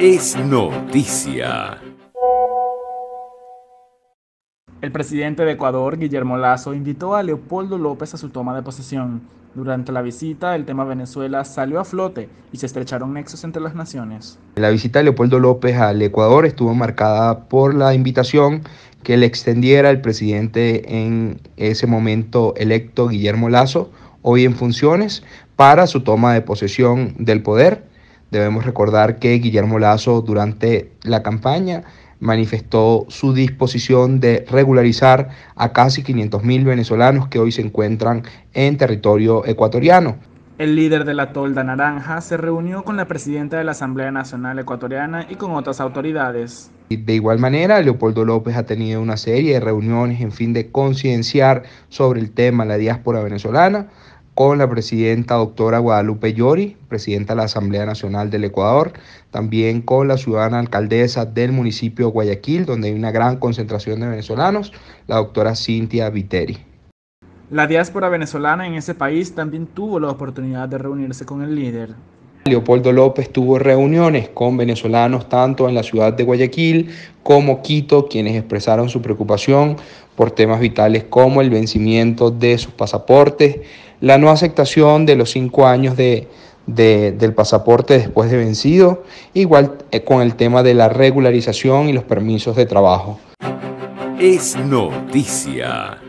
Es noticia. El presidente de Ecuador, Guillermo Lazo, invitó a Leopoldo López a su toma de posesión. Durante la visita, el tema Venezuela salió a flote y se estrecharon nexos entre las naciones. La visita de Leopoldo López al Ecuador estuvo marcada por la invitación que le extendiera el presidente en ese momento electo, Guillermo Lazo, hoy en funciones, para su toma de posesión del poder Debemos recordar que Guillermo Lazo durante la campaña manifestó su disposición de regularizar a casi 500.000 venezolanos que hoy se encuentran en territorio ecuatoriano. El líder de la Tolda Naranja se reunió con la presidenta de la Asamblea Nacional Ecuatoriana y con otras autoridades. De igual manera, Leopoldo López ha tenido una serie de reuniones en fin de concienciar sobre el tema la diáspora venezolana, con la presidenta doctora Guadalupe Llori, presidenta de la Asamblea Nacional del Ecuador, también con la ciudadana alcaldesa del municipio de Guayaquil, donde hay una gran concentración de venezolanos, la doctora Cintia Viteri. La diáspora venezolana en ese país también tuvo la oportunidad de reunirse con el líder, Leopoldo López tuvo reuniones con venezolanos tanto en la ciudad de Guayaquil como Quito, quienes expresaron su preocupación por temas vitales como el vencimiento de sus pasaportes, la no aceptación de los cinco años del pasaporte después de vencido, igual eh, con el tema de la regularización y los permisos de trabajo. Es noticia.